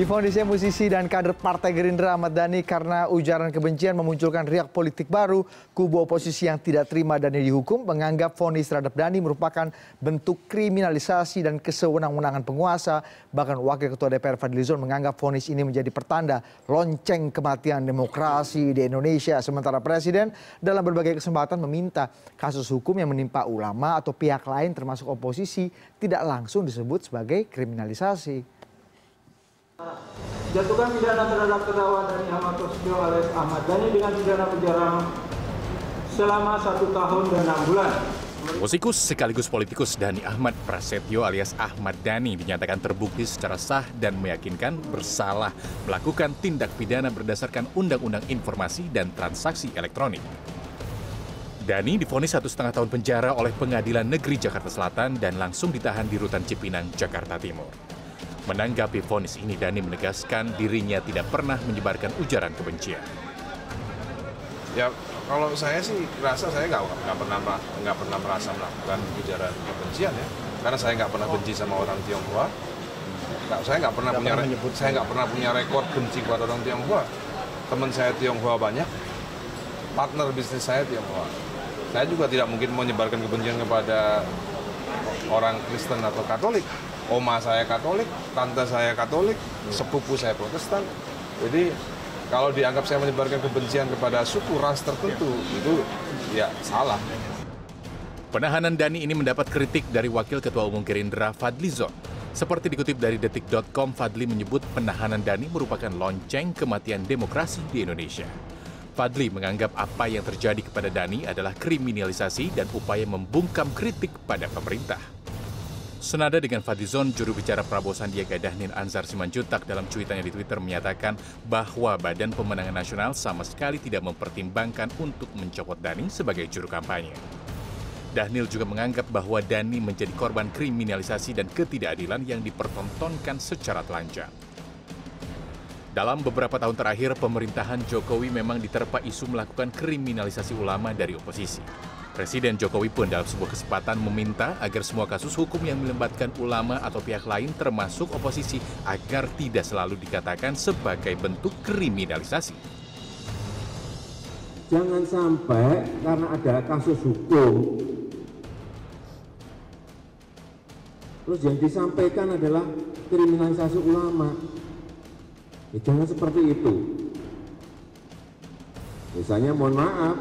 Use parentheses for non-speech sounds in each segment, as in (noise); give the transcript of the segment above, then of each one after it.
Difonisnya musisi dan kader Partai Gerindra Ahmad Dhani karena ujaran kebencian memunculkan riak politik baru, kubu oposisi yang tidak terima Dhani dihukum menganggap fonis terhadap Dhani merupakan bentuk kriminalisasi dan kesewenang-wenangan penguasa. Bahkan Wakil Ketua DPR Fadlizon menganggap fonis ini menjadi pertanda lonceng kematian demokrasi di Indonesia. Sementara Presiden dalam berbagai kesempatan meminta kasus hukum yang menimpa ulama atau pihak lain termasuk oposisi tidak langsung disebut sebagai kriminalisasi. Jatuhkan pidana terhadap terdakwa Dhani Ahmad Prasetyo alias Ahmad Dhani dengan pidana penjara selama satu tahun dan enam bulan. Musikus sekaligus politikus Dani Ahmad Prasetyo alias Ahmad Dani dinyatakan terbukti secara sah dan meyakinkan bersalah melakukan tindak pidana berdasarkan Undang-Undang Informasi dan Transaksi Elektronik. Dani difonis satu setengah tahun penjara oleh Pengadilan Negeri Jakarta Selatan dan langsung ditahan di Rutan Cipinang, Jakarta Timur. Menanggapi vonis ini, Dhani menegaskan dirinya tidak pernah menyebarkan ujaran kebencian. Ya, kalau saya sih rasa saya nggak nggak pernah nggak pernah merasa melakukan ujaran kebencian ya, karena saya nggak pernah benci sama orang Tionghoa. Nggak, saya nggak pernah gak punya pernah saya nggak pernah punya rekor benci kepada orang Tionghoa. Teman saya Tionghoa banyak, partner bisnis saya Tionghoa. Saya juga tidak mungkin menyebarkan kebencian kepada orang Kristen atau Katolik oma saya Katolik, tante saya Katolik, iya. sepupu saya Protestan. Jadi kalau dianggap saya menyebarkan kebencian kepada suku ras tertentu iya. itu ya salah. Penahanan Dani ini mendapat kritik dari Wakil Ketua Umum Gerindra Fadlizon. Seperti dikutip dari detik.com, Fadli menyebut penahanan Dani merupakan lonceng kematian demokrasi di Indonesia. Fadli menganggap apa yang terjadi kepada Dani adalah kriminalisasi dan upaya membungkam kritik pada pemerintah. Senada dengan Fadizon, juru bicara Prabowo Sandiaga Dahnin Anzar Simanjuntak dalam cuitannya di Twitter menyatakan bahwa Badan Pemenangan Nasional sama sekali tidak mempertimbangkan untuk mencopot Dani sebagai juru kampanye. Dahnil juga menganggap bahwa Dani menjadi korban kriminalisasi dan ketidakadilan yang dipertontonkan secara telanjang. Dalam beberapa tahun terakhir, pemerintahan Jokowi memang diterpa isu melakukan kriminalisasi ulama dari oposisi. Presiden Jokowi pun dalam sebuah kesempatan meminta agar semua kasus hukum yang melibatkan ulama atau pihak lain termasuk oposisi agar tidak selalu dikatakan sebagai bentuk kriminalisasi. Jangan sampai karena ada kasus hukum Terus yang disampaikan adalah kriminalisasi ulama. Ya, jangan seperti itu. Misalnya mohon maaf,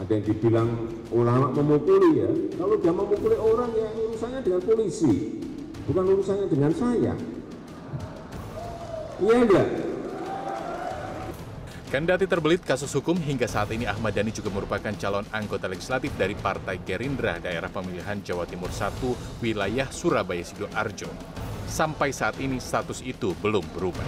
ada yang dibilang ulama memukuli ya kalau dia memukuli orang ya urusannya dengan polisi bukan urusannya dengan saya iya enggak Kendati terbelit kasus hukum, hingga saat ini Ahmad Dhani juga merupakan calon anggota legislatif dari Partai Gerindra daerah pemilihan Jawa Timur 1 wilayah Surabaya Sidoarjo. Sampai saat ini status itu belum berubah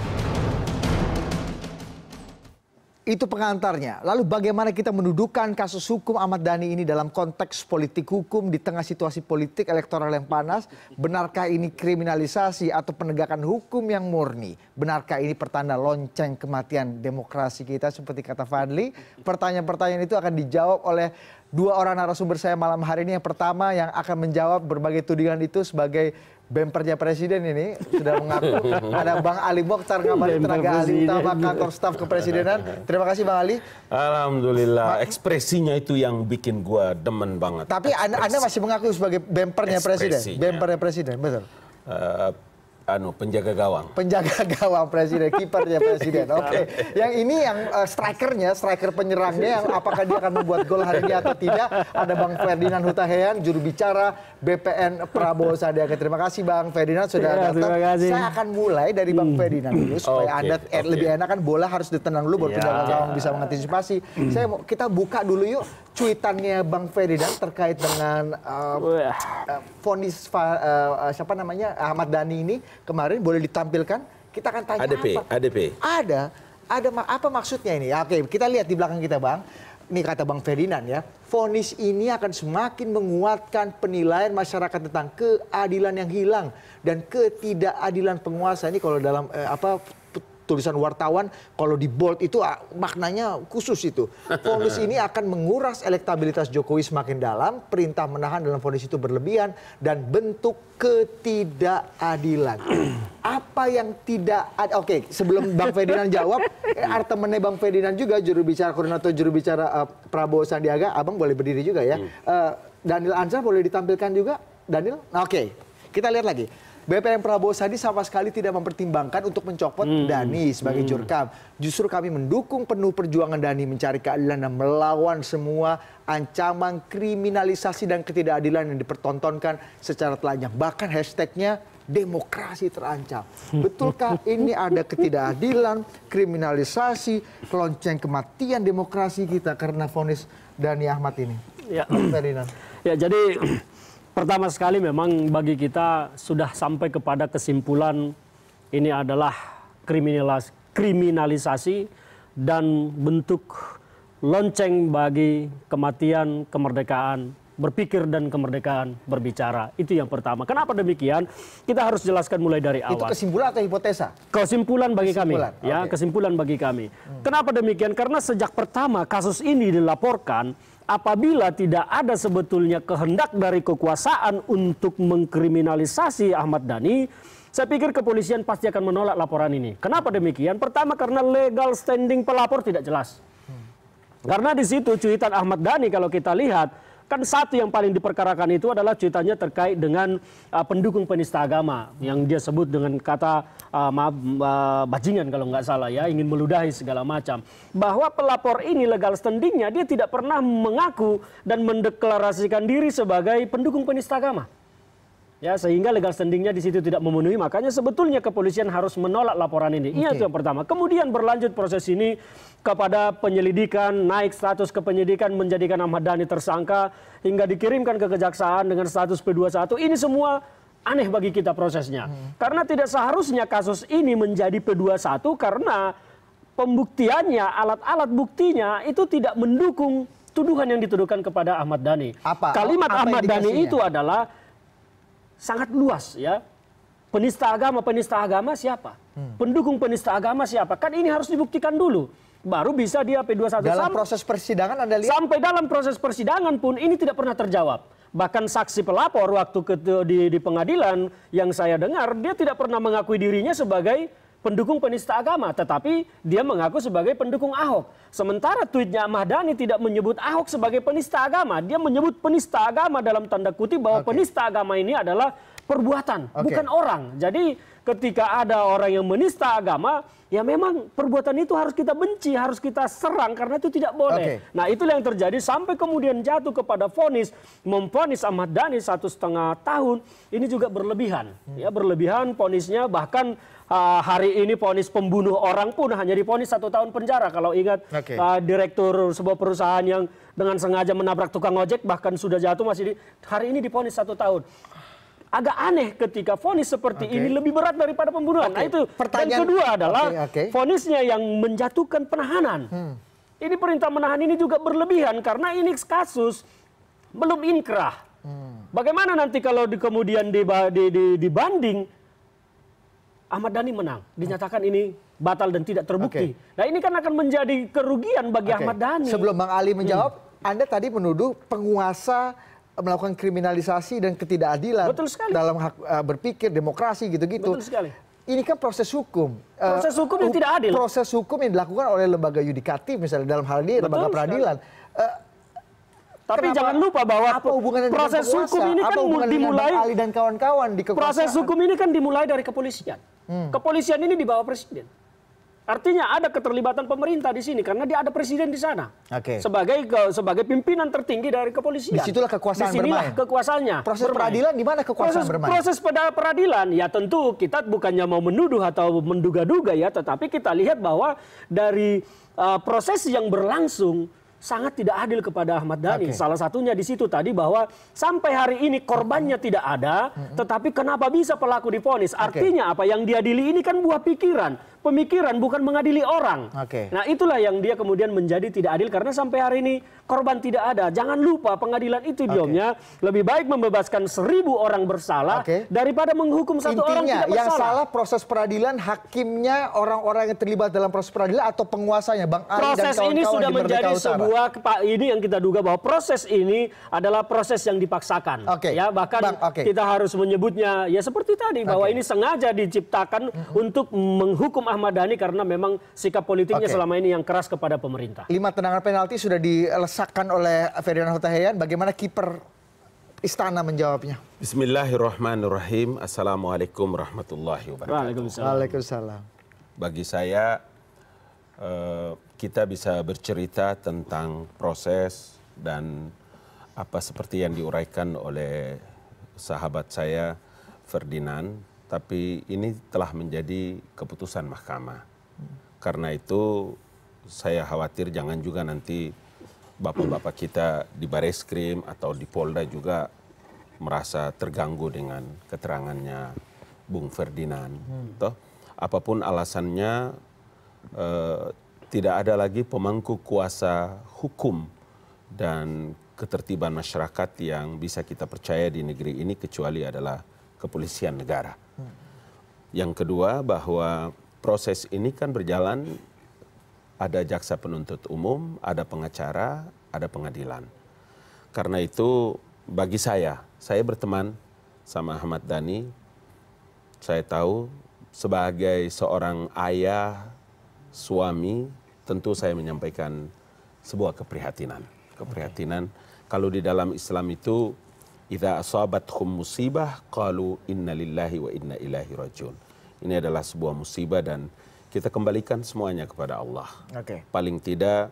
itu pengantarnya. Lalu bagaimana kita mendudukan kasus hukum Ahmad Dhani ini dalam konteks politik hukum di tengah situasi politik elektoral yang panas? Benarkah ini kriminalisasi atau penegakan hukum yang murni? Benarkah ini pertanda lonceng kematian demokrasi kita seperti kata Fadli? Pertanyaan-pertanyaan itu akan dijawab oleh dua orang narasumber saya malam hari ini. Yang pertama yang akan menjawab berbagai tudingan itu sebagai bempernya presiden ini sudah mengaku (laughs) ada Bang Ali Mokhtar ngabalin tenaga ahli utama kantor staf kepresidenan. Terima kasih Bang Ali. Alhamdulillah, ekspresinya itu yang bikin gua demen banget. Tapi Anda, anda masih mengaku sebagai bempernya presiden, ya. bempernya presiden, betul. Uh, anu penjaga gawang. Penjaga (laughs) gawang presiden, kipernya presiden. (laughs) Oke. Okay. Yang ini yang uh, strikernya, striker penyerangnya yang apakah dia akan membuat gol hari ini atau tidak? Ada Bang Ferdinand Hutahian, juru bicara BPN Prabowo Sandiaga. Terima kasih Bang Ferdinand sudah ya, datang. Terima kasih. Saya akan mulai dari Bang hmm. Ferdinand dulu supaya okay, Anda eh, okay. lebih enak kan bola harus ditenang dulu baru ya. penjaga gawang bisa mengantisipasi. Hmm. Saya mau kita buka dulu yuk cuitannya Bang Ferdinand terkait dengan uh, uh, fonis uh, siapa namanya Ahmad Dhani ini kemarin boleh ditampilkan kita akan tanya ADP, apa ADP ada ada ma apa maksudnya ini ya, oke kita lihat di belakang kita bang ini kata Bang Ferdinand ya, fonis ini akan semakin menguatkan penilaian masyarakat tentang keadilan yang hilang dan ketidakadilan penguasa ini kalau dalam eh, apa tulisan wartawan kalau di bold itu ah, maknanya khusus itu. Fonis ini akan menguras elektabilitas Jokowi semakin dalam, perintah menahan dalam fonis itu berlebihan dan bentuk ketidakadilan. (clears throat) Apa yang tidak ada? Oke, okay, sebelum Bang Ferdinand jawab, eh, artemennya Bang Ferdinand juga juru bicara koordinator juru bicara uh, Prabowo Sandiaga, Abang boleh berdiri juga ya. Uh, Daniel Ansar boleh ditampilkan juga, Daniel. Oke, okay. kita lihat lagi. BPM Prabowo Sandi sama sekali tidak mempertimbangkan untuk mencopot hmm. Dani sebagai hmm. jurkam. Justru kami mendukung penuh perjuangan Dani mencari keadilan dan melawan semua ancaman kriminalisasi dan ketidakadilan yang dipertontonkan secara telanjang. Bahkan hashtagnya demokrasi terancam. Hmm. Betulkah ini ada ketidakadilan, kriminalisasi, lonceng kematian demokrasi kita karena vonis Dani Ahmad ini? Ya, Ferdinand. Ya, jadi Pertama sekali memang bagi kita sudah sampai kepada kesimpulan ini adalah kriminalis kriminalisasi dan bentuk lonceng bagi kematian kemerdekaan berpikir dan kemerdekaan berbicara. Itu yang pertama. Kenapa demikian? Kita harus jelaskan mulai dari awal. Itu kesimpulan atau hipotesa? Kesimpulan bagi kesimpulan. kami. Okay. Ya, kesimpulan bagi kami. Hmm. Kenapa demikian? Karena sejak pertama kasus ini dilaporkan apabila tidak ada sebetulnya kehendak dari kekuasaan untuk mengkriminalisasi Ahmad Dhani, saya pikir kepolisian pasti akan menolak laporan ini. Kenapa demikian? Pertama karena legal standing pelapor tidak jelas. Karena di situ cuitan Ahmad Dhani kalau kita lihat kan satu yang paling diperkarakan itu adalah cuitannya terkait dengan uh, pendukung penista agama yang dia sebut dengan kata uh, maaf uh, bajingan kalau nggak salah ya ingin meludahi segala macam bahwa pelapor ini legal standingnya dia tidak pernah mengaku dan mendeklarasikan diri sebagai pendukung penista agama ya sehingga legal standingnya di situ tidak memenuhi makanya sebetulnya kepolisian harus menolak laporan ini okay. iya itu yang pertama kemudian berlanjut proses ini kepada penyelidikan naik status ke penyidikan menjadikan Ahmad Dhani tersangka hingga dikirimkan ke kejaksaan dengan status P21 ini semua aneh bagi kita prosesnya. Hmm. Karena tidak seharusnya kasus ini menjadi P21 karena pembuktiannya, alat-alat buktinya itu tidak mendukung tuduhan yang dituduhkan kepada Ahmad Dhani. Apa? Kalimat apa Ahmad Dhani itu adalah sangat luas ya. Penista agama, penista agama siapa? Hmm. Pendukung penista agama siapa? Kan ini harus dibuktikan dulu baru bisa dia P21 dalam Sam proses persidangan Anda lihat sampai dalam proses persidangan pun ini tidak pernah terjawab bahkan saksi pelapor waktu di, di pengadilan yang saya dengar dia tidak pernah mengakui dirinya sebagai pendukung penista agama, tetapi dia mengaku sebagai pendukung Ahok. Sementara tweetnya Ahmad tidak menyebut Ahok sebagai penista agama, dia menyebut penista agama dalam tanda kutip bahwa okay. penista agama ini adalah perbuatan, okay. bukan orang. Jadi ketika ada orang yang menista agama, ya memang perbuatan itu harus kita benci, harus kita serang karena itu tidak boleh. Okay. Nah itu yang terjadi sampai kemudian jatuh kepada vonis, memvonis Ahmad Dhani satu setengah tahun, ini juga berlebihan. Hmm. Ya berlebihan ponisnya bahkan uh, hari ini ponis pembunuh orang pun hanya diponis satu tahun penjara. Kalau ingat okay. uh, direktur sebuah perusahaan yang dengan sengaja menabrak tukang ojek bahkan sudah jatuh masih di, hari ini diponis satu tahun agak aneh ketika vonis seperti okay. ini lebih berat daripada pembunuhan. Okay. Nah itu. Pertanyaan, Dan kedua adalah okay, okay. vonisnya yang menjatuhkan penahanan. Hmm. Ini perintah menahan ini juga berlebihan karena ini kasus belum inkrah. Hmm. Bagaimana nanti kalau di, kemudian di, di, di, dibanding Ahmad Dhani menang, dinyatakan ini batal dan tidak terbukti. Okay. Nah ini kan akan menjadi kerugian bagi okay. Ahmad Dhani. Sebelum Bang Ali menjawab, hmm. Anda tadi menuduh penguasa melakukan kriminalisasi dan ketidakadilan Betul sekali. dalam hak eh, berpikir demokrasi gitu gitu sekali. ini kan proses hukum eh, proses hukum yang tidak adil proses hukum yang dilakukan oleh lembaga yudikatif misalnya dalam hal ini lembaga peradilan eh, tapi Kenapa, jangan lupa bahwa apa proses penguasa, hukum ini kan dimulai Ali dan kawan-kawan di kekuasaan. Proses hukum ini kan dimulai dari kepolisian. Hmm. Kepolisian ini dibawa bawah presiden. Artinya ada keterlibatan pemerintah di sini karena dia ada presiden di sana. Oke. Okay. Sebagai ke, sebagai pimpinan tertinggi dari kepolisian. Disitulah kekuasaan di bermain. kekuasaannya. Proses bermain. peradilan di mana kekuasaan proses, bermain? Proses peradilan ya tentu kita bukannya mau menuduh atau menduga-duga ya, tetapi kita lihat bahwa dari uh, proses yang berlangsung sangat tidak adil kepada Ahmad Dhani. Okay. Salah satunya di situ tadi bahwa sampai hari ini korbannya tidak ada, tetapi kenapa bisa pelaku diponis? Okay. Artinya apa yang diadili ini kan buah pikiran, pemikiran bukan mengadili orang. Okay. Nah itulah yang dia kemudian menjadi tidak adil karena sampai hari ini korban tidak ada. Jangan lupa pengadilan itu diomnya okay. lebih baik membebaskan seribu orang bersalah okay. daripada menghukum satu Intinya, orang tidak bersalah. yang salah proses peradilan hakimnya orang-orang yang terlibat dalam proses peradilan atau penguasanya Bang Ari proses dan kawan ini sudah menjadi Utara. sebuah ini yang kita duga bahwa proses ini adalah proses yang dipaksakan. Okay. Ya bahkan Bang, okay. kita harus menyebutnya ya seperti tadi bahwa ini sengaja diciptakan mm -hmm. untuk menghukum Ahmad Dhani karena memang sikap politiknya okay. selama ini yang keras kepada pemerintah. Lima tendangan penalti sudah dilesakkan oleh Ferdinand Hutahian. Bagaimana kiper istana menjawabnya? Bismillahirrahmanirrahim. Assalamualaikum warahmatullahi wabarakatuh. Waalaikumsalam. Waalaikumsalam. Bagi saya eh, kita bisa bercerita tentang proses dan apa seperti yang diuraikan oleh sahabat saya Ferdinand tapi ini telah menjadi keputusan mahkamah. Karena itu saya khawatir jangan juga nanti bapak-bapak kita di Baris Krim atau di Polda juga merasa terganggu dengan keterangannya Bung Ferdinand. Hmm. Toh, apapun alasannya eh, tidak ada lagi pemangku kuasa hukum dan ketertiban masyarakat yang bisa kita percaya di negeri ini kecuali adalah kepolisian negara. Yang kedua bahwa proses ini kan berjalan ada jaksa penuntut umum, ada pengacara, ada pengadilan. Karena itu bagi saya, saya berteman sama Ahmad Dhani. Saya tahu sebagai seorang ayah, suami, tentu saya menyampaikan sebuah keprihatinan. Keprihatinan kalau di dalam Islam itu Idza asabathum musibah qalu inna lillahi wa inna ilaihi rajiun. Ini adalah sebuah musibah dan kita kembalikan semuanya kepada Allah. Okay. Paling tidak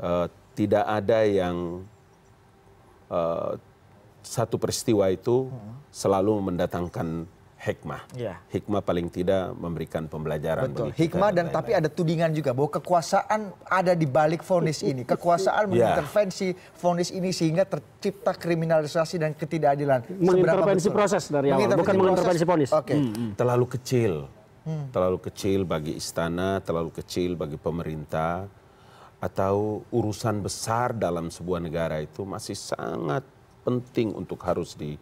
uh, tidak ada yang uh, satu peristiwa itu hmm. selalu mendatangkan hikmah. Ya. Hikmah paling tidak memberikan pembelajaran. Betul. Bagi hikmah dan, dan lain tapi ada tudingan juga bahwa kekuasaan ada di balik vonis ini. (laughs) Kekuasaan iya. mengintervensi vonis ini sehingga tercipta kriminalisasi dan ketidakadilan. Mengintervensi proses dari awal, mengintervensi bukan mengintervensi vonis. Okay. Hmm, hmm. Terlalu kecil. Hmm. Terlalu kecil bagi istana, terlalu kecil bagi pemerintah atau urusan besar dalam sebuah negara itu masih sangat penting untuk harus di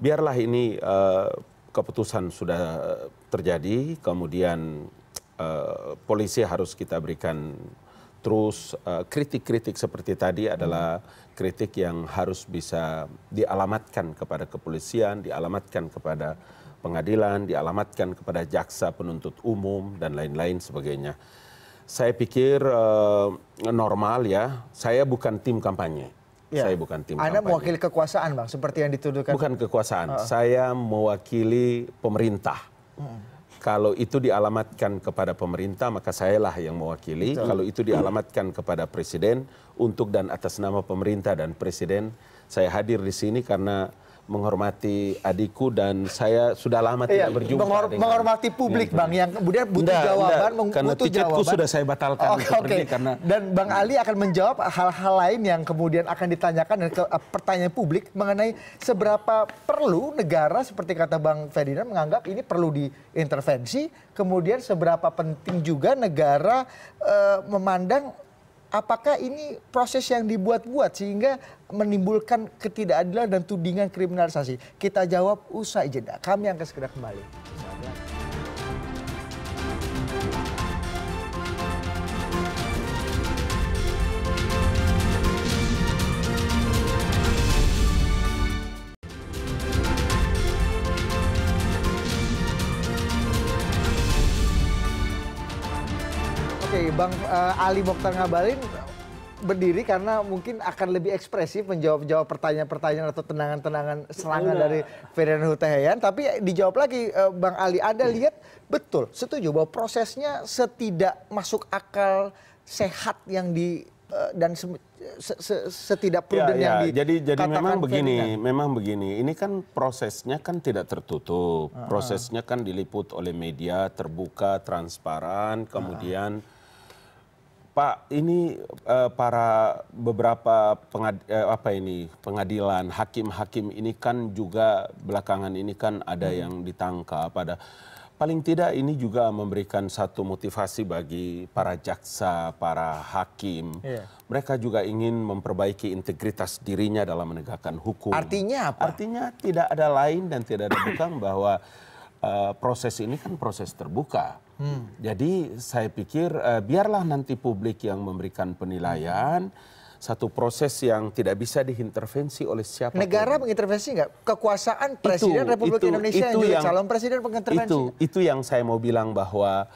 biarlah ini uh, keputusan sudah eh, terjadi, kemudian uh, polisi harus kita berikan terus eh, kritik-kritik uh, seperti tadi adalah kritik yang harus bisa dialamatkan kepada kepolisian, dialamatkan kepada pengadilan, dialamatkan kepada jaksa penuntut umum dan lain-lain sebagainya. Saya pikir uh, normal ya, saya bukan tim kampanye Ya. Saya bukan tim Anda kampanye. mewakili kekuasaan, Bang, seperti yang dituduhkan. Bukan kekuasaan, uh. saya mewakili pemerintah. Hmm. Kalau itu dialamatkan kepada pemerintah, maka saya lah yang mewakili. Betul. Kalau itu dialamatkan kepada presiden, untuk dan atas nama pemerintah dan presiden, saya hadir di sini karena menghormati adikku dan saya sudah lama tidak iya, berjumpa menghor dengan, menghormati publik iya. bang yang kemudian butuh enggak, jawaban enggak, karena butuh tiketku jawaban. sudah saya batalkan oh, okay, okay. karena dan bang hmm. Ali akan menjawab hal-hal lain yang kemudian akan ditanyakan dan ke, pertanyaan publik mengenai seberapa perlu negara seperti kata bang Ferdinand menganggap ini perlu diintervensi kemudian seberapa penting juga negara uh, memandang apakah ini proses yang dibuat-buat sehingga menimbulkan ketidakadilan dan tudingan kriminalisasi? Kita jawab usai jeda. Kami akan segera kembali. Bang uh, Ali Mokhtar Ngabalin berdiri karena mungkin akan lebih ekspresif menjawab-jawab pertanyaan-pertanyaan atau tenangan-tenangan serangan dari Ferdinand Hutahian. Tapi dijawab lagi eh, Bang Ali, Anda hmm. lihat betul, setuju bahwa prosesnya setidak masuk akal sehat yang di eh, dan se, se, setidak iya, prudent ya, ya. yang dikatakan jadi jadi memang begini, Ferdinand. memang begini. Ini kan prosesnya kan tidak tertutup. Ah. Prosesnya kan diliput oleh media, terbuka, transparan, kemudian uh pak ini eh, para beberapa eh, pengadilan hakim hakim ini kan juga belakangan ini kan ada hmm. yang ditangkap ada paling tidak ini juga memberikan satu motivasi bagi para jaksa para hakim iya. mereka juga ingin memperbaiki integritas dirinya dalam menegakkan hukum artinya apa artinya tidak ada lain dan tidak ada bukan bahwa uh, proses ini kan proses terbuka Hmm. Jadi saya pikir uh, biarlah nanti publik yang memberikan penilaian satu proses yang tidak bisa diintervensi oleh siapa. Negara mengintervensi nggak? Kekuasaan Presiden itu, Republik itu, Indonesia itu yang, yang calon Presiden mengintervensi. Itu, itu yang saya mau bilang bahwa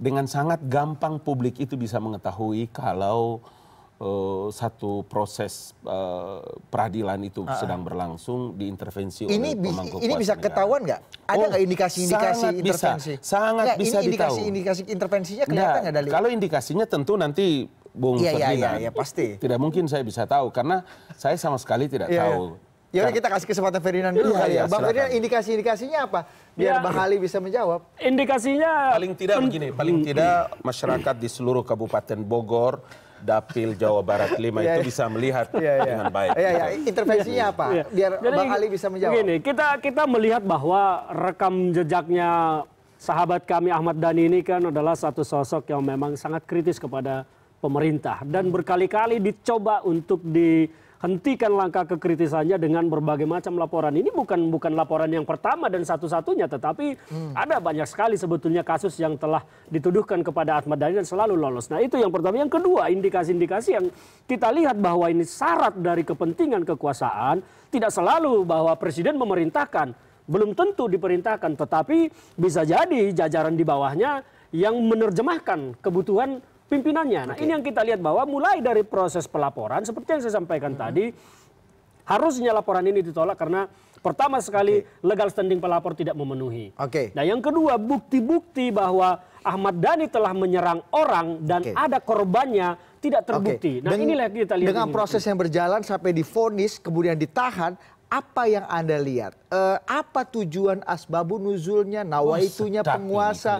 dengan sangat gampang publik itu bisa mengetahui kalau Eh, satu proses uh, peradilan itu uh, sedang berlangsung diintervensi ini oleh pemangku Ini bisa ketahuan nggak? Ada oh, nggak oh, indikasi-indikasi intervensi? Bisa, sangat ya, bisa ini indikasi, Indikasi intervensinya kelihatan nggak Dali? Kalau indikasinya tentu nanti Bung ya, Ferdinand. Iya, iya, pasti. Tidak mungkin saya bisa tahu karena saya sama sekali tidak ya, tahu. Ya kita kasih kesempatan Ferdinand dulu kali ya. Bang Ferdinand indikasi-indikasinya apa? Biar ya, Bang Ali bisa menjawab. Indikasinya paling tidak begini, paling hmm. tidak masyarakat di seluruh Kabupaten Bogor dapil Jawa Barat 5 itu (laughs) iya, iya. bisa melihat iya, dengan baik. Iya, Gitu. Intervensinya apa? Biar Jadi, Bang Ali bisa menjawab. Begini, kita kita melihat bahwa rekam jejaknya sahabat kami Ahmad Dhani ini kan adalah satu sosok yang memang sangat kritis kepada pemerintah dan berkali-kali dicoba untuk di hentikan langkah kekritisannya dengan berbagai macam laporan. Ini bukan bukan laporan yang pertama dan satu-satunya, tetapi hmm. ada banyak sekali sebetulnya kasus yang telah dituduhkan kepada Ahmad Dhani dan selalu lolos. Nah itu yang pertama. Yang kedua, indikasi-indikasi yang kita lihat bahwa ini syarat dari kepentingan kekuasaan, tidak selalu bahwa Presiden memerintahkan belum tentu diperintahkan, tetapi bisa jadi jajaran di bawahnya yang menerjemahkan kebutuhan pimpinannya. Nah, okay. ini yang kita lihat bahwa mulai dari proses pelaporan seperti yang saya sampaikan hmm. tadi harusnya laporan ini ditolak karena pertama sekali okay. legal standing pelapor tidak memenuhi. Oke. Okay. Nah, yang kedua bukti-bukti bahwa Ahmad Dhani telah menyerang orang dan okay. ada korbannya tidak terbukti. Okay. Nah, Den inilah kita lihat. Dengan ini. proses yang berjalan sampai difonis kemudian ditahan, apa yang Anda lihat? Uh, apa tujuan asbabun nuzulnya, oh, nawaitunya oh, penguasa?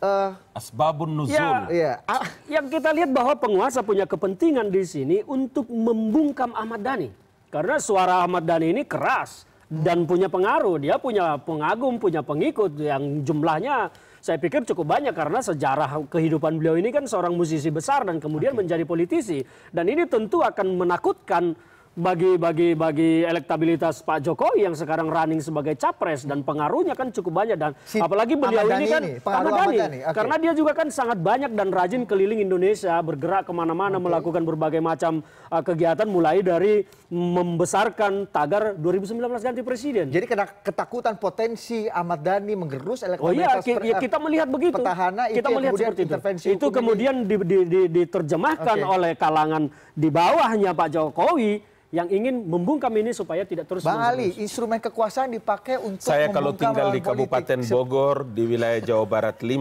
Uh, asbabun ya, nuzul. Ya, ya. yang kita lihat bahwa penguasa punya kepentingan di sini untuk membungkam Ahmad Dhani. Karena suara Ahmad Dhani ini keras dan punya pengaruh. Dia punya pengagum, punya pengikut yang jumlahnya saya pikir cukup banyak karena sejarah kehidupan beliau ini kan seorang musisi besar dan kemudian okay. menjadi politisi. Dan ini tentu akan menakutkan bagi bagi bagi elektabilitas Pak Jokowi yang sekarang running sebagai capres dan pengaruhnya kan cukup banyak dan si, apalagi beliau ini kan ini, Ahmad Dhani. Okay. karena dia juga kan sangat banyak dan rajin keliling Indonesia bergerak kemana-mana okay. melakukan berbagai macam uh, kegiatan mulai dari membesarkan tagar 2019 ganti presiden. Jadi karena ketakutan potensi Ahmad Dhani menggerus elektabilitas oh, iya, ya eh, kita melihat begitu. Petahana kita itu melihat seperti itu. Itu kemudian di, di, di, diterjemahkan okay. oleh kalangan di bawahnya Pak Jokowi yang ingin membungkam ini supaya tidak terus Bang Ali, instrumen kekuasaan dipakai untuk Saya kalau tinggal di Kabupaten politik. Bogor di wilayah Jawa Barat 5,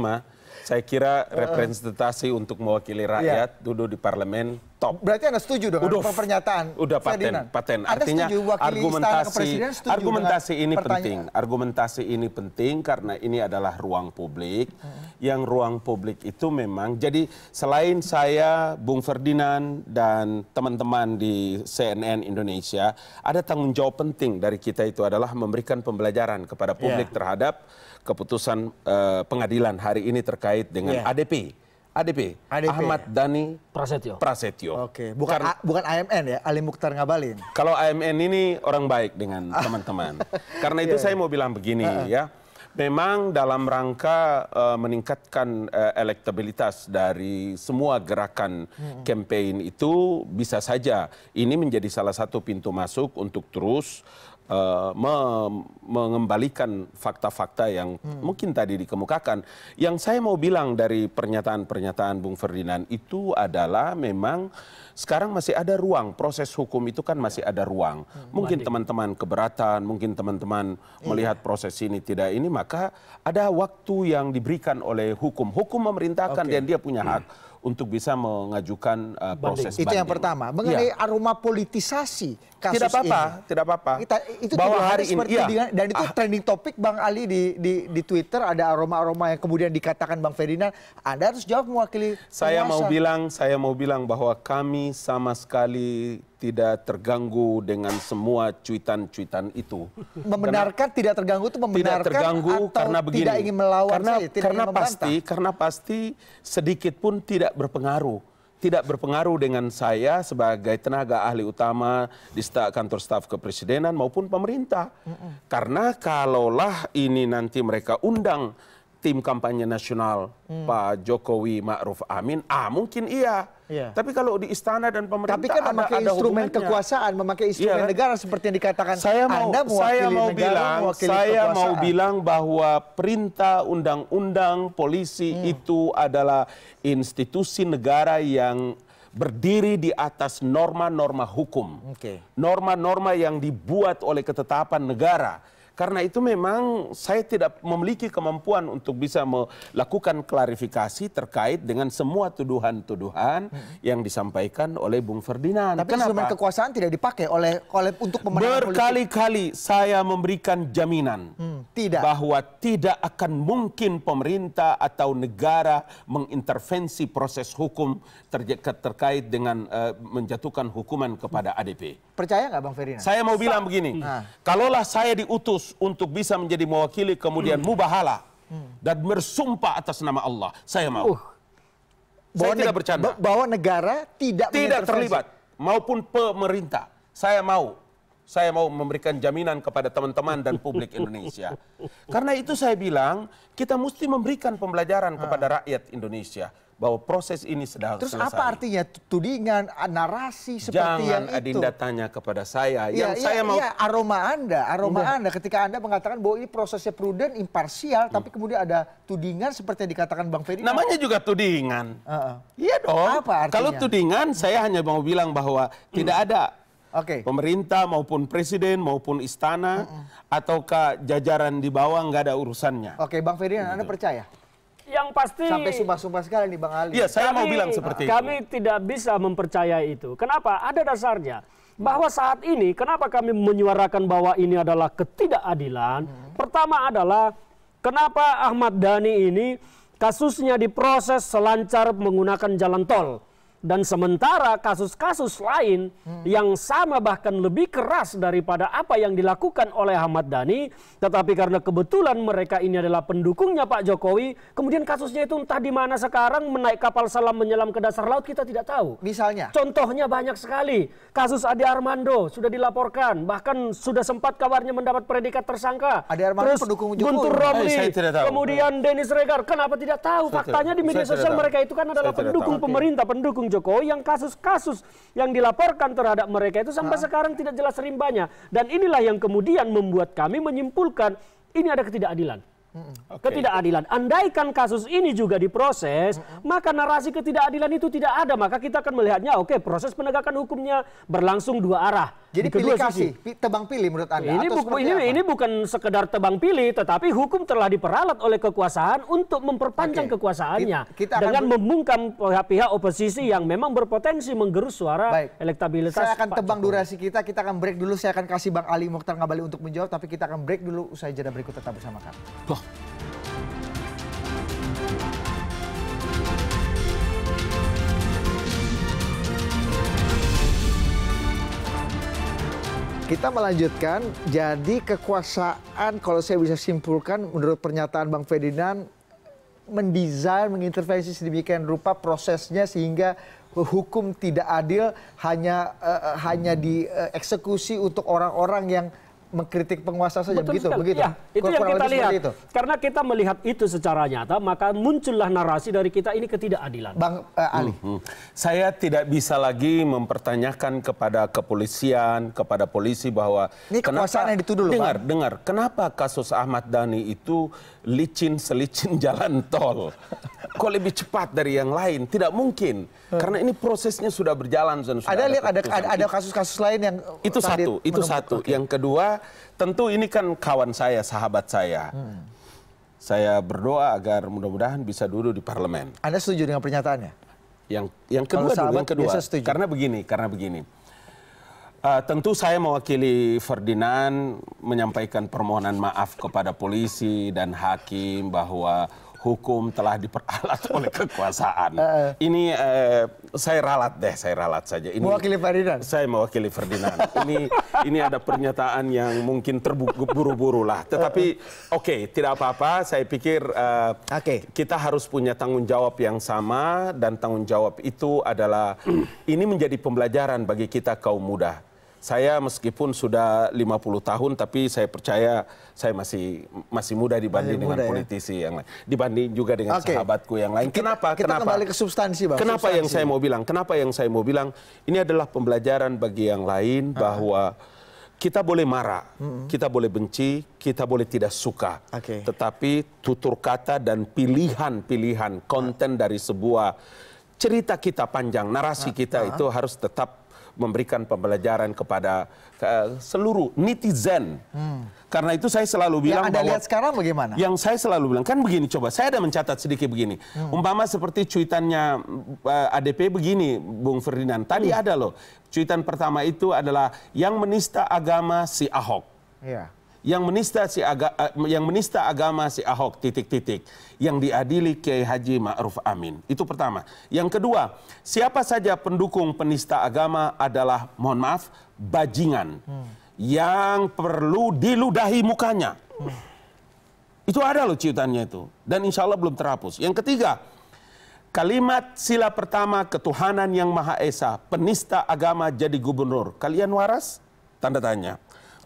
saya kira representasi uh, untuk mewakili rakyat yeah. duduk di parlemen top. Berarti Anda setuju dong udah, pernyataan udah paten, paten. Artinya argumentasi argumentasi ini penting. Argumentasi ini penting karena ini adalah ruang publik. Hmm. Yang ruang publik itu memang jadi selain saya Bung Ferdinand dan teman-teman di CNN Indonesia, ada tanggung jawab penting dari kita itu adalah memberikan pembelajaran kepada publik yeah. terhadap keputusan uh, pengadilan hari ini terkait dengan yeah. ADP. ADP, ADP Ahmad ya? Dani Prasetyo. Prasetyo. Oke, bukan Karena, bukan AMN ya, Ali Mukhtar Ngabalin. Kalau AMN ini orang baik dengan ah. teman-teman. Karena (laughs) itu yeah, saya iya. mau bilang begini uh -uh. ya. Memang dalam rangka uh, meningkatkan uh, elektabilitas dari semua gerakan hmm. campaign itu bisa saja ini menjadi salah satu pintu masuk untuk terus Eh, mengembalikan fakta-fakta yang hmm. mungkin tadi dikemukakan. Yang saya mau bilang dari pernyataan-pernyataan Bung Ferdinand itu adalah memang sekarang masih ada ruang proses hukum itu kan masih ada ruang. Hmm, mungkin teman-teman keberatan, mungkin teman-teman hmm. melihat proses ini tidak ini maka ada waktu yang diberikan oleh hukum. Hukum memerintahkan okay. dan dia punya hak. Hmm untuk bisa mengajukan uh, proses banding. Itu yang pertama. Mengenai ya. aroma politisasi kasus tidak apa -apa, ini. Tidak apa-apa. Itu bahwa hari ini iya. dengan, dan itu ah. trending topik Bang Ali di, di di Twitter ada aroma-aroma yang kemudian dikatakan Bang Ferdinand. Anda harus jawab mewakili. Saya mau bilang, saya mau bilang bahwa kami sama sekali tidak terganggu dengan semua cuitan-cuitan itu. Membenarkan karena, tidak terganggu itu membenarkan tidak terganggu atau karena begini. tidak ingin melawan karena, saya, tidak karena pasti karena pasti sedikit pun tidak berpengaruh tidak berpengaruh dengan saya sebagai tenaga ahli utama di kantor staf kepresidenan maupun pemerintah. Karena kalaulah ini nanti mereka undang tim kampanye nasional hmm. Pak Jokowi Ma'ruf Amin, ah mungkin iya. Yeah. Tapi kalau di istana dan pemerintah Tapi kan memakai ada instrumen kekuasaan, memakai iya instrumen yeah. Kan? negara seperti yang dikatakan saya mau, Anda saya mau negara, bilang, saya kekuasaan. mau bilang bahwa perintah undang-undang polisi hmm. itu adalah institusi negara yang berdiri di atas norma-norma hukum, norma-norma okay. Norma -norma yang dibuat oleh ketetapan negara. Karena itu memang saya tidak memiliki kemampuan untuk bisa melakukan klarifikasi terkait dengan semua tuduhan-tuduhan hmm. yang disampaikan oleh Bung Ferdinand. Tapi Kenapa? instrumen kekuasaan tidak dipakai oleh oleh untuk pemerintah. Berkali-kali saya memberikan jaminan hmm. tidak bahwa tidak akan mungkin pemerintah atau negara mengintervensi proses hukum ter terkait dengan uh, menjatuhkan hukuman kepada ADP. Percaya nggak Bang Ferdinand? Saya mau bilang begini, hmm. kalaulah saya diutus diutus untuk bisa menjadi mewakili kemudian hmm. mubahala hmm. dan bersumpah atas nama Allah. Saya mau. Uh. Bahwa saya tidak bercanda. Bahwa negara tidak tidak terlibat maupun pemerintah. Saya mau. Saya mau memberikan jaminan kepada teman-teman dan publik (laughs) Indonesia. Karena itu saya bilang kita mesti memberikan pembelajaran kepada ah. rakyat Indonesia bahwa proses ini sedang Terus selesai. apa artinya tudingan, narasi seperti Jangan yang itu? Jangan Adinda tanya kepada saya. Ya, yang ya, saya mau ya, aroma Anda, aroma Enggak. Iya. Anda ketika Anda mengatakan bahwa ini prosesnya prudent, imparsial, hmm. tapi iya. kemudian ada tudingan seperti yang dikatakan Bang Ferry. Namanya juga tudingan. Uh -uh. Iya dong. Apa artinya? Kalau tudingan saya hanya mau bilang bahwa hmm. tidak ada okay. pemerintah maupun presiden maupun istana mm -mm. ataukah jajaran di bawah nggak ada urusannya. Oke, okay, Bang Ferdinand, gitu. Anda percaya? yang pasti sampai sumpah-sumpah sekali nih Bang Ali. Iya, saya kami, mau bilang seperti kami itu. Kami tidak bisa mempercayai itu. Kenapa? Ada dasarnya. Bahwa saat ini kenapa kami menyuarakan bahwa ini adalah ketidakadilan? Hmm. Pertama adalah kenapa Ahmad Dhani ini kasusnya diproses selancar menggunakan jalan tol dan sementara kasus-kasus lain hmm. yang sama bahkan lebih keras daripada apa yang dilakukan oleh Ahmad Dhani, tetapi karena kebetulan mereka ini adalah pendukungnya Pak Jokowi, kemudian kasusnya itu entah di mana sekarang menaik kapal selam menyelam ke dasar laut kita tidak tahu. Misalnya? Contohnya banyak sekali. Kasus Ade Armando sudah dilaporkan, bahkan sudah sempat kabarnya mendapat predikat tersangka. Ade Armando Terus pendukung Jokowi. Guntur eh, Romli, kemudian Denis Regar. Kenapa tidak tahu? Saya Faktanya di media sosial mereka itu kan adalah pendukung pemerintah, pendukung Jokowi yang kasus-kasus yang dilaporkan terhadap mereka itu sampai nah. sekarang tidak jelas rimbanya. Dan inilah yang kemudian membuat kami menyimpulkan ini ada ketidakadilan. Okay. Ketidakadilan. Andaikan kasus ini juga diproses, mm -hmm. maka narasi ketidakadilan itu tidak ada. Maka kita akan melihatnya, oke, okay, proses penegakan hukumnya berlangsung dua arah. Jadi pilih kasih, sisi. tebang pilih menurut Anda? Ini, atau ini, ini bukan sekedar tebang pilih, tetapi hukum telah diperalat oleh kekuasaan untuk memperpanjang okay. kekuasaannya. Kita, kita dengan membungkam pihak-pihak oposisi yang memang berpotensi menggerus suara Baik. elektabilitas. Saya akan Pak tebang Cukur. durasi kita, kita akan break dulu. Saya akan kasih Bang Ali Mokhtar Ngabali untuk menjawab, tapi kita akan break dulu usai jeda berikut tetap bersama kami. Kita melanjutkan, jadi kekuasaan kalau saya bisa simpulkan menurut pernyataan Bang Ferdinand mendesain, mengintervensi sedemikian rupa prosesnya sehingga hukum tidak adil hanya uh, hanya dieksekusi eh, untuk orang-orang yang mengkritik penguasa saja Betul begitu sekali. begitu. Ya, itu yang kita lihat. Itu. Karena kita melihat itu secara nyata, maka muncullah narasi dari kita ini ketidakadilan. Bang uh, Ali, hmm, hmm. saya tidak bisa lagi mempertanyakan kepada kepolisian, kepada polisi bahwa ini kenapa yang dituduh dengar, Bang. dengar, kenapa kasus Ahmad Dhani itu licin selicin (laughs) jalan tol. Kok lebih cepat dari yang lain? Tidak mungkin. Hmm. Karena ini prosesnya sudah berjalan. Sudah ada lihat ada ada kasus-kasus lain yang itu satu, itu menemukan. satu. Okay. Yang kedua, tentu ini kan kawan saya, sahabat saya. Hmm. Saya berdoa agar mudah-mudahan bisa duduk di parlemen. Anda setuju dengan pernyataannya? Yang yang kedua, dulu, yang kedua. Karena begini, karena begini Uh, tentu saya mewakili Ferdinand menyampaikan permohonan maaf kepada polisi dan hakim bahwa hukum telah diperalat (laughs) oleh kekuasaan. Uh, ini uh, saya ralat deh, saya ralat saja. Ini, mewakili Ferdinand? Saya mewakili Ferdinand. ini ini ada pernyataan yang mungkin terburu-buru lah. Tetapi oke, okay, tidak apa-apa. Saya pikir uh, okay. kita harus punya tanggung jawab yang sama dan tanggung jawab itu adalah (clears throat) ini menjadi pembelajaran bagi kita kaum muda saya meskipun sudah 50 tahun tapi saya percaya saya masih masih muda dibanding masih muda dengan ya? politisi yang lain. Dibanding juga dengan okay. sahabatku yang lain. kenapa? Kita kenapa? kembali ke substansi, Bang. Kenapa substansi. yang saya mau bilang? Kenapa yang saya mau bilang ini adalah pembelajaran bagi yang lain ah. bahwa kita boleh marah, kita boleh benci, kita boleh tidak suka. Okay. Tetapi tutur kata dan pilihan-pilihan konten ah. dari sebuah cerita kita panjang, narasi ah. kita itu harus tetap memberikan pembelajaran kepada uh, seluruh netizen. Hmm. Karena itu saya selalu bilang yang Anda bahwa, lihat sekarang bagaimana? Yang saya selalu bilang kan begini coba saya ada mencatat sedikit begini. Hmm. Umpama seperti cuitannya uh, eh, ADP begini Bung Ferdinand. Tadi hmm. ada loh. Cuitan pertama itu adalah yang menista agama si Ahok. Iya yang menista si aga, eh, yang menista agama si Ahok titik-titik yang diadili Kiai Haji Ma'ruf Amin. Itu pertama. Yang kedua, siapa saja pendukung penista agama adalah mohon maaf bajingan hmm. yang perlu diludahi mukanya. Hmm. Itu ada loh ciutannya itu dan insya Allah belum terhapus. Yang ketiga, Kalimat sila pertama ketuhanan yang Maha Esa, penista agama jadi gubernur. Kalian waras? Tanda tanya.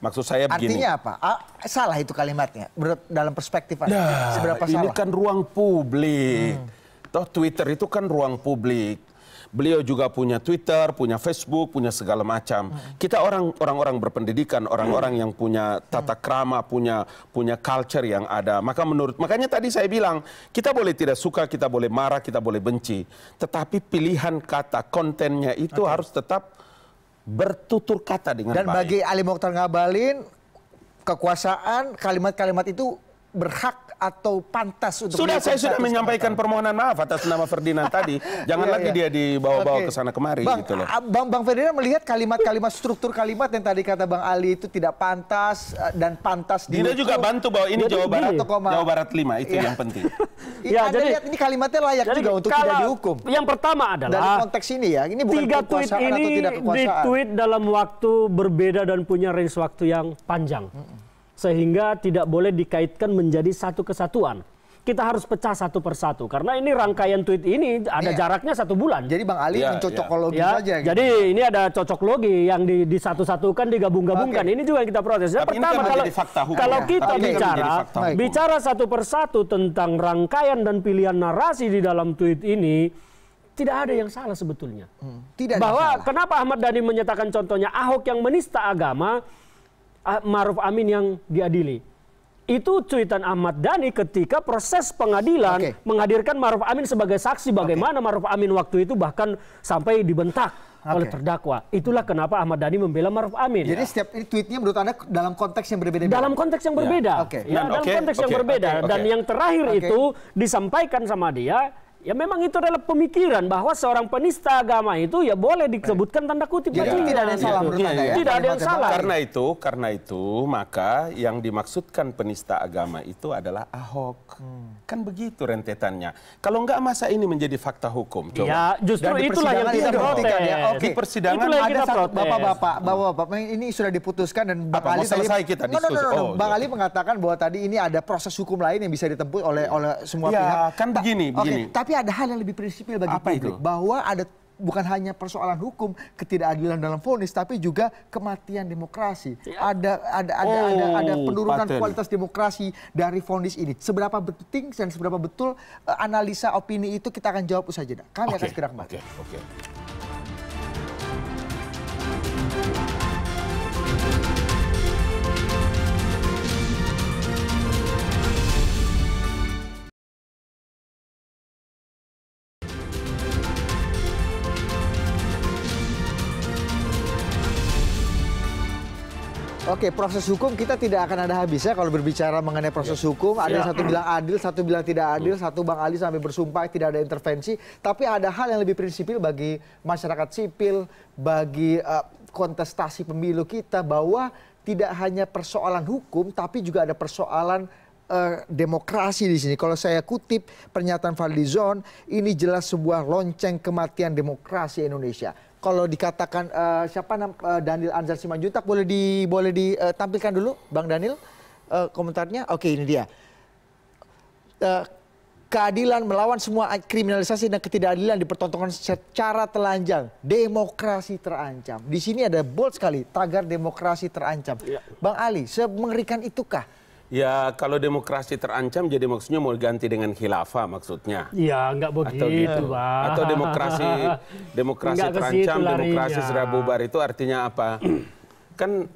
Maksud saya begini. Artinya apa? Ah, salah itu kalimatnya dalam perspektif Anda. Nah, Seberapa ini salah? Ini kan ruang publik. Hmm. Toh Twitter itu kan ruang publik. Beliau juga punya Twitter, punya Facebook, punya segala macam. Hmm. Kita orang orang berpendidikan, orang-orang yang punya tata hmm. krama, punya punya culture yang ada. Maka menurut makanya tadi saya bilang, kita boleh tidak suka, kita boleh marah, kita boleh benci, tetapi pilihan kata kontennya itu okay. harus tetap bertutur kata dengan Dan baik. bagi Ali Mokhtar Ngabalin, kekuasaan kalimat-kalimat itu berhak atau pantas untuk Sudah saya sudah menyampaikan permohonan maaf atas nama Ferdinand tadi. (laughs) Iya, Jangan iya, lagi iya. dia dibawa-bawa okay. ke sana kemari bang, gitu loh. Bang Bang Ferdinand melihat kalimat-kalimat struktur kalimat yang tadi kata Bang Ali itu tidak pantas eh, dan pantas dia juga bantu bahwa ini Jawa Barat koma. Jawa Barat 5 itu iya. yang penting. (laughs) Iya, ya, jadi, lihat ini kalimatnya layak juga untuk tidak dihukum. Yang pertama adalah dari konteks ini ya, ini bukan tiga tweet ini Di tweet dalam waktu berbeda dan punya range waktu yang panjang. Mm -mm sehingga tidak boleh dikaitkan menjadi satu kesatuan kita harus pecah satu persatu karena ini rangkaian tweet ini ada yeah. jaraknya satu bulan. Jadi Bang Ali yeah, iya, cocok yeah. yeah. saja. Gitu. Jadi ini ada cocok logi yang di, disatu-satukan digabung-gabungkan. Okay. Ini juga yang kita protes. Ya, pertama pertama kan kalau fakta hukum, kalau ya. kita Tapi kan bicara bicara satu persatu tentang rangkaian dan pilihan narasi di dalam tweet ini tidak ada yang salah sebetulnya. Hmm. Tidak bahwa salah. kenapa Ahmad Dhani menyatakan contohnya Ahok yang menista agama Maruf Amin yang diadili. Itu cuitan Ahmad Dhani ketika proses pengadilan okay. menghadirkan Maruf Amin sebagai saksi bagaimana okay. Maruf Amin waktu itu bahkan sampai dibentak okay. oleh terdakwa. Itulah kenapa Ahmad Dhani membela Maruf Amin. Jadi ya. setiap ini tweetnya menurut Anda dalam konteks yang berbeda? Dalam konteks yang ya. berbeda. Ya, dan, dalam konteks yang berbeda. Dan yang terakhir okay. itu disampaikan sama dia Ya memang itu adalah pemikiran bahwa seorang penista agama itu ya boleh disebutkan tanda kutip Jadi tidak ada yang salah ya, ya. Tidak ada yang salah. Karena itu, karena itu maka yang dimaksudkan penista agama itu adalah Ahok. Hmm. Kan begitu rentetannya. Kalau enggak masa ini menjadi fakta hukum coba. Ya, justru Dan itulah yang kita protes. Ya. Oke, okay. persidangan itulah ada bapak-bapak, bapak-bapak ini sudah diputuskan dan Bang Apa, Ali tadi, selesai kita diskusi. No, no, no, no. Oh, Bang iya. Ali mengatakan bahwa tadi ini ada proses hukum lain yang bisa ditempuh oleh iya. oleh semua ya, pihak. kan begini, begini. Okay. tapi ada hal yang lebih prinsipil bagi Apa publik itu? bahwa ada bukan hanya persoalan hukum ketidakadilan dalam vonis tapi juga kematian demokrasi ya. ada ada ada oh, ada ada penurunan paten. kualitas demokrasi dari vonis ini seberapa penting dan seberapa betul eh, analisa opini itu kita akan jawab usai jeda kami okay. akan segera kembali okay. Okay. Oke, proses hukum kita tidak akan ada habisnya kalau berbicara mengenai proses yeah. hukum. Ada yeah. satu bilang adil, satu bilang tidak adil, mm. satu Bang Ali sampai bersumpah tidak ada intervensi. Tapi ada hal yang lebih prinsipil bagi masyarakat sipil, bagi uh, kontestasi pemilu kita bahwa tidak hanya persoalan hukum, tapi juga ada persoalan Uh, demokrasi di sini. Kalau saya kutip pernyataan zon ini jelas sebuah lonceng kematian demokrasi Indonesia kalau dikatakan eh, siapa eh, Daniel Anzar Simanjuntak boleh di boleh ditampilkan eh, dulu Bang Daniel komentarnya. Oke, ini dia. keadilan melawan semua kriminalisasi dan ketidakadilan dipertontonkan secara telanjang. Demokrasi terancam. Di sini ada bold sekali tagar demokrasi terancam. Ya. Bang Ali, semengerikan itukah Ya kalau demokrasi terancam jadi maksudnya mau ganti dengan khilafah maksudnya. Ya nggak begitu Atau gitu. Atau demokrasi (laughs) demokrasi terancam, demokrasi sudah bubar itu artinya apa? (clears throat) kan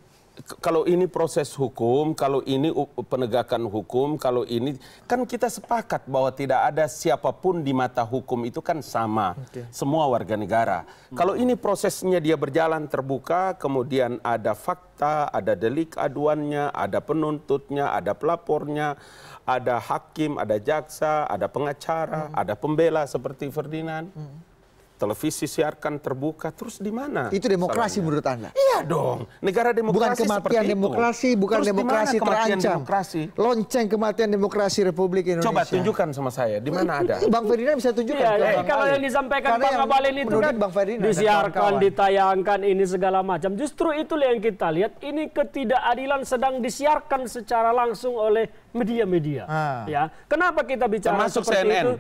kalau ini proses hukum, kalau ini penegakan hukum, kalau ini kan kita sepakat bahwa tidak ada siapapun di mata hukum itu kan sama, okay. semua warga negara. Hmm. Kalau ini prosesnya dia berjalan terbuka, kemudian ada fakta, ada delik aduannya, ada penuntutnya, ada pelapornya, ada hakim, ada jaksa, ada pengacara, hmm. ada pembela seperti Ferdinand. Hmm televisi siarkan terbuka terus di mana? Itu demokrasi salahnya? menurut Anda? Iya dong. Negara demokrasi bukan kematian demokrasi, itu. bukan terus demokrasi terancam. Demokrasi? Lonceng kematian demokrasi Republik Indonesia. Coba tunjukkan sama saya di mana ada. (laughs) Bang Ferdinand bisa tunjukkan. Iya, iya. kalau yang disampaikan Karena Bang Abalin itu kan Bang Ferdinand disiarkan, kawan -kawan. ditayangkan ini segala macam. Justru itu yang kita lihat ini ketidakadilan sedang disiarkan secara langsung oleh media-media. Ah. Ya, kenapa kita bicara Termasuk seperti CNN. itu?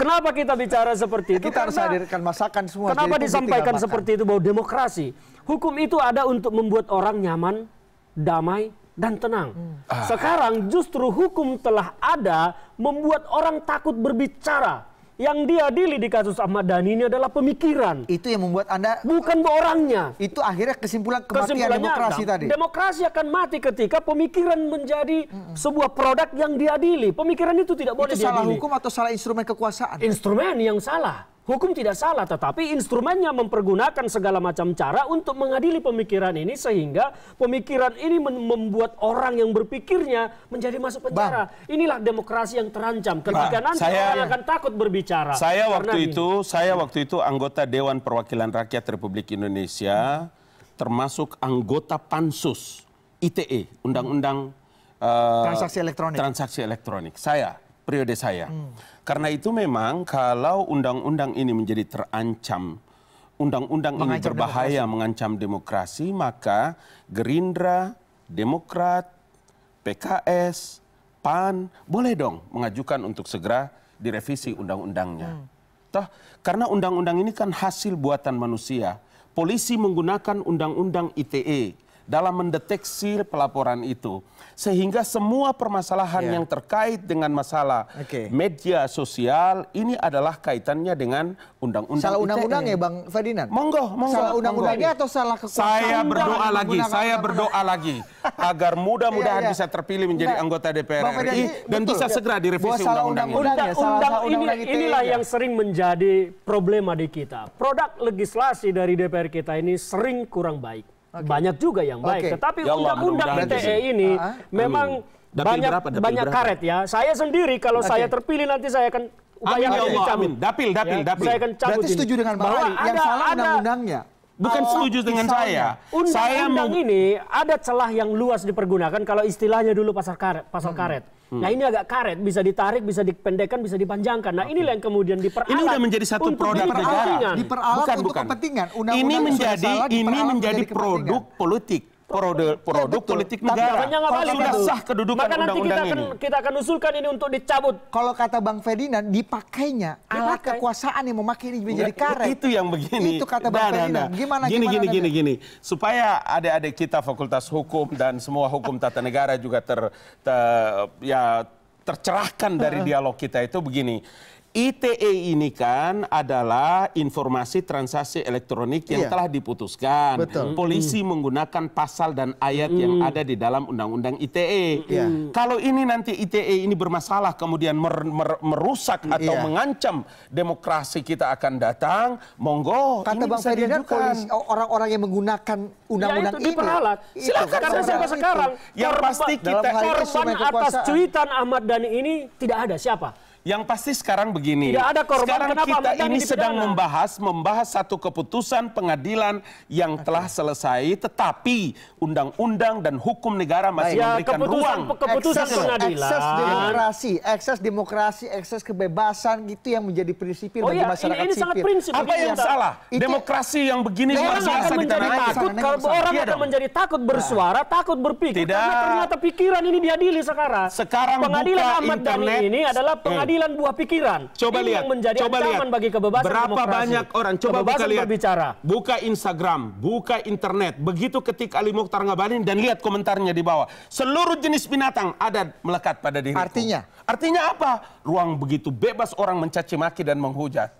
Kenapa kita bicara seperti itu? Kita Karena harus hadirkan masakan semua. Kenapa disampaikan seperti itu bahwa demokrasi, hukum itu ada untuk membuat orang nyaman, damai, dan tenang. Hmm. Ah. Sekarang justru hukum telah ada membuat orang takut berbicara yang diadili di kasus Ahmad Dhani ini adalah pemikiran. Itu yang membuat Anda bukan orangnya. Itu akhirnya kesimpulan kematian demokrasi tadi. Demokrasi akan mati ketika pemikiran menjadi hmm. sebuah produk yang diadili. Pemikiran itu tidak boleh itu diadili. salah hukum atau salah instrumen kekuasaan? Instrumen yang salah. Hukum tidak salah, tetapi instrumennya mempergunakan segala macam cara untuk mengadili pemikiran ini sehingga pemikiran ini membuat orang yang berpikirnya menjadi masuk penjara. Bang. Inilah demokrasi yang terancam ketika Bang, nanti saya, orang akan takut berbicara. Saya waktu ini. itu, saya waktu itu anggota Dewan Perwakilan Rakyat Republik Indonesia, termasuk anggota pansus ITE, Undang-Undang uh, Transaksi Elektronik. Transaksi Elektronik. Saya periode saya. Hmm. Karena itu memang kalau undang-undang ini menjadi terancam, undang-undang ini berbahaya demokrasi. mengancam demokrasi, maka Gerindra, Demokrat, PKS, PAN boleh dong mengajukan untuk segera direvisi undang-undangnya. Hmm. Toh, karena undang-undang ini kan hasil buatan manusia. Polisi menggunakan undang-undang ITE dalam mendeteksi pelaporan itu. Sehingga semua permasalahan yeah. yang terkait dengan masalah okay. media sosial ini adalah kaitannya dengan undang-undang Salah e. undang-undang ya Bang Ferdinand? Monggo, monggo. Salah undang-undangnya atau salah kekuasaan? Saya berdoa lagi, saya berdoa lagi agar mudah-mudahan iya, iya. bisa terpilih menjadi anggota DPR RI RI dan betul. bisa segera direvisi undang-undang. Undang-undang ini ya, e inilah yang sering menjadi problema di kita. Produk legislasi dari DPR kita ini sering kurang baik okay. banyak juga yang baik. Okay. Tetapi ya undang-undang e ITE ini uh ah, -huh. Ah. memang Dapil banyak berapa, banyak karet ya. Saya sendiri kalau okay. saya terpilih nanti saya akan upayakan amin, ya Allah, amin. Dapil, dapil, ya, dapil. Saya akan cabut Berarti ini. setuju dengan Pak Ali, yang ada, salah undang-undangnya. Bukan oh, setuju dengan misalnya, saya. Undang-undang ini ada celah yang luas dipergunakan kalau istilahnya dulu pasal karet, pasal hmm. karet. Hmm. Nah ini agak karet, bisa ditarik, bisa dipendekkan, bisa dipanjangkan. Nah okay. inilah yang kemudian diperalat. Ini sudah menjadi satu produk negara. Diperalat bukan, untuk bukan. kepentingan. ini menjadi ini menjadi produk politik produk, produk politik negara. Sudah sah kedudukan Maka nanti kita akan, kita akan usulkan ini untuk dicabut. Kalau kata Bang Ferdinand, dipakainya Dipakai. alat kekuasaan yang memakai ini menjadi ya, karet. Itu yang begini. Itu kata Bang nah, nah, Ferdinand. Nah, Gimana, gini, gimana, gini, gini, gini. Supaya adik-adik kita fakultas hukum dan semua hukum tata negara juga ter, ter ya tercerahkan dari dialog kita itu begini. ITE ini kan adalah informasi transaksi elektronik yang iya. telah diputuskan. Betul. Hmm. Polisi mm. menggunakan pasal dan ayat mm. yang hmm. ada di dalam Undang-Undang ITE. Mm. Iya. Kalau ini nanti ITE ini bermasalah kemudian mer mer merusak hmm, atau yeah. mengancam demokrasi kita akan datang, monggo. Kata Bang Ferdinand, orang-orang yang menggunakan Undang-Undang ya, ini. diperalat. Silakan karena sampai sekarang. Yang pasti kita korban atas cuitan Ahmad Dhani ini tidak ada siapa yang pasti sekarang begini. Tidak ada korban. Sekarang Kenapa kita ini sedang membahas membahas satu keputusan pengadilan yang okay. telah selesai, tetapi undang-undang dan hukum negara masih Baik. Ya, memberikan keputusan, ruang. Keputusan ekses, pengadilan. Ekses demokrasi, ekses demokrasi, ekses kebebasan itu yang menjadi prinsip oh, bagi iya. masyarakat ini, ini sipil. prinsip. Apa yang salah? Itu, demokrasi yang begini orang akan menjadi takut kalau orang iya akan menjadi takut bersuara, nah. takut berpikir. Tidak. Karena ternyata pikiran ini diadili sekarang. Sekarang pengadilan Ahmad Dhani ini adalah hmm. pengadilan keadilan buah pikiran. Coba lihat. yang menjadi coba lihat. bagi kebebasan Berapa demokrasi. banyak orang coba kebebasan buka lihat. Berbicara. Buka Instagram, buka internet. Begitu ketik Ali Mukhtar Ngabalin dan lihat komentarnya di bawah. Seluruh jenis binatang ada melekat pada diri. Artinya? Artinya apa? Ruang begitu bebas orang mencaci maki dan menghujat.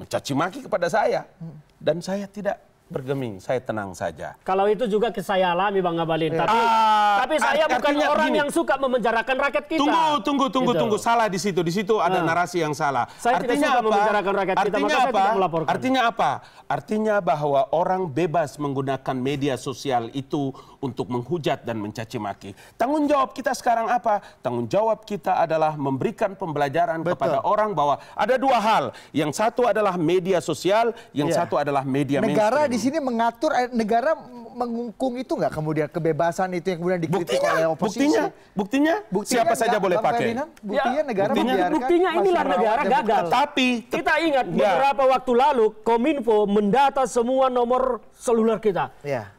Mencaci maki kepada saya dan saya tidak bergeming, saya tenang saja. Kalau itu juga saya alami Bang Abalin, ya. tapi uh, tapi saya bukan orang gini. yang suka memenjarakan rakyat kita. Tunggu, tunggu, tunggu, gitu. tunggu, salah di situ. Di situ ada nah. narasi yang salah. Saya artinya tidak suka apa? memenjarakan rakyat artinya kita, maka apa? saya tidak Artinya apa? Artinya bahwa orang bebas menggunakan media sosial itu untuk menghujat dan mencaci maki. Tanggung jawab kita sekarang apa? Tanggung jawab kita adalah memberikan pembelajaran Betul. kepada orang bahwa ada dua hal. Yang satu adalah media sosial, yang yeah. satu adalah media negara mainstream. di sini mengatur eh, negara mengungkung itu nggak kemudian kebebasan itu yang kemudian dikritik buktinya, oleh oposisi. Buktinya, buktinya, buktinya siapa saja boleh pakai. Ya, buktinya ya, negara buktinya, buktinya inilah negara gagal. Tapi kita ingat ya. beberapa waktu lalu Kominfo mendata semua nomor seluler kita. Ya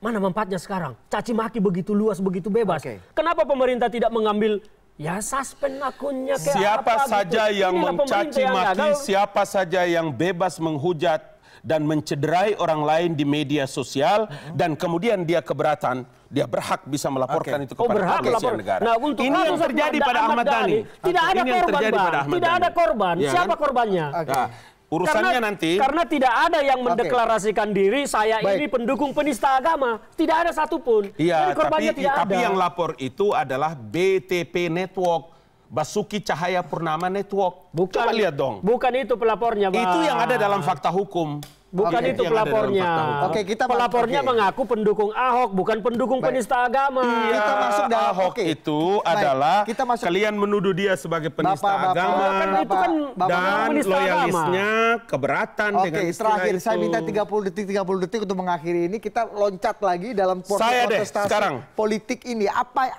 Mana manfaatnya sekarang? Caci maki begitu luas, begitu bebas. Okay. Kenapa pemerintah tidak mengambil Ya suspend akunnya kayak Siapa apa, saja gitu. yang iya, Inilah mencaci maki, gagal. siapa saja yang bebas menghujat dan mencederai orang lain di media sosial uh-huh. dan kemudian dia keberatan, dia berhak bisa melaporkan okay. itu oh, kepada oh, kepolisian negara. Nah, untuk ini yang terjadi pada Ahmad Dhani. Tidak ada ini korban, Tidak ada korban. siapa kan? korbannya? Okay. Nah, Urusannya karena, nanti karena tidak ada yang mendeklarasikan okay. diri saya Baik. ini pendukung penista agama, tidak ada satupun. Iya, tapi, tapi ada. yang lapor itu adalah BTP Network. Basuki Cahaya Purnama Network. Bukan, Coba lihat dong. Bukan itu pelapornya, Bang. Itu yang ada dalam fakta hukum. Bukan okay. itu pelapornya. Oke, okay, kita pelapornya okay. mengaku pendukung Ahok, bukan pendukung Baik. penista agama. Iya, kita nah, masuk dalam Ahok okay. itu Baik. adalah kita masuk. kalian menuduh dia sebagai penista Bapak, agama. Bapak, iya, kan itu kan Bapak, dan penista loyalisnya agama. keberatan okay, dengan terakhir itu. saya minta 30 detik 30 detik untuk mengakhiri ini kita loncat lagi dalam kontestasi politik ini. Apa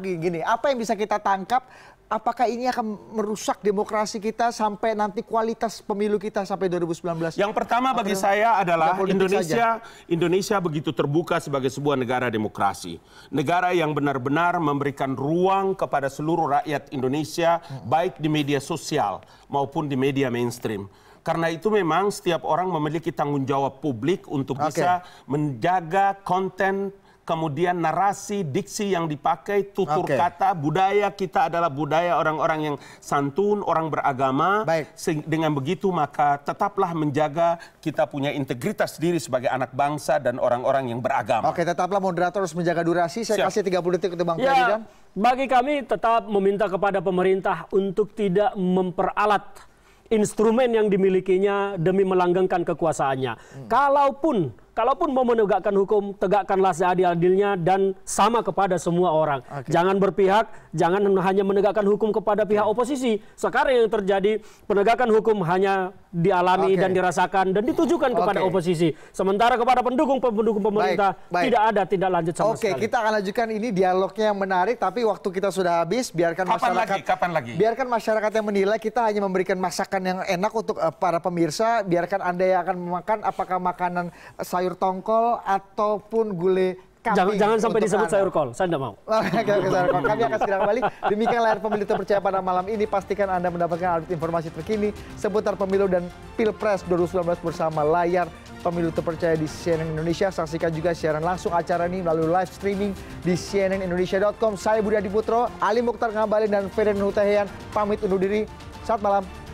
gini, apa yang bisa kita tangkap apakah ini akan merusak demokrasi kita sampai nanti kualitas pemilu kita sampai 2019? Yang pertama bagi saya adalah Indonesia saja. Indonesia begitu terbuka sebagai sebuah negara demokrasi. Negara yang benar-benar memberikan ruang kepada seluruh rakyat Indonesia hmm. baik di media sosial maupun di media mainstream. Karena itu memang setiap orang memiliki tanggung jawab publik untuk okay. bisa menjaga konten kemudian narasi, diksi yang dipakai, tutur okay. kata, budaya kita adalah budaya orang-orang yang santun, orang beragama. Baik. Dengan begitu maka tetaplah menjaga kita punya integritas diri sebagai anak bangsa dan orang-orang yang beragama. Oke, okay, tetaplah moderator harus menjaga durasi. Saya Siap. kasih 30 detik untuk Bang ya, Bagi kami tetap meminta kepada pemerintah untuk tidak memperalat instrumen yang dimilikinya demi melanggengkan kekuasaannya. Hmm. Kalaupun kalaupun mau menegakkan hukum, tegakkanlah seadil-adilnya dan sama kepada semua orang. Okay. Jangan berpihak, jangan hanya menegakkan hukum kepada pihak okay. oposisi. Sekarang yang terjadi penegakan hukum hanya dialami okay. dan dirasakan dan ditujukan kepada okay. oposisi. Sementara kepada pendukung pendukung pemerintah baik, baik. tidak ada tidak lanjut sama okay, sekali. Oke, kita akan lanjutkan ini dialognya yang menarik tapi waktu kita sudah habis, biarkan kapan masyarakat lagi? kapan lagi? Biarkan masyarakat yang menilai, kita hanya memberikan masakan yang enak untuk uh, para pemirsa, biarkan Anda yang akan memakan apakah makanan eh, saya sayur tongkol ataupun gulai kambing. Jangan, jangan sampai disebut anda. (laughs) sayur kol, saya tidak mau. Kami akan segera kembali. Demikian layar pemilu terpercaya pada malam ini. Pastikan Anda mendapatkan update informasi terkini seputar pemilu dan Pilpres 2019 bersama layar pemilu terpercaya di CNN Indonesia. Saksikan juga siaran langsung acara ini melalui live streaming di cnnindonesia.com. Saya Budi Adiputro, Ali Mukhtar Ngabalin, dan Ferdinand Hutahian. Pamit undur diri. Saat malam.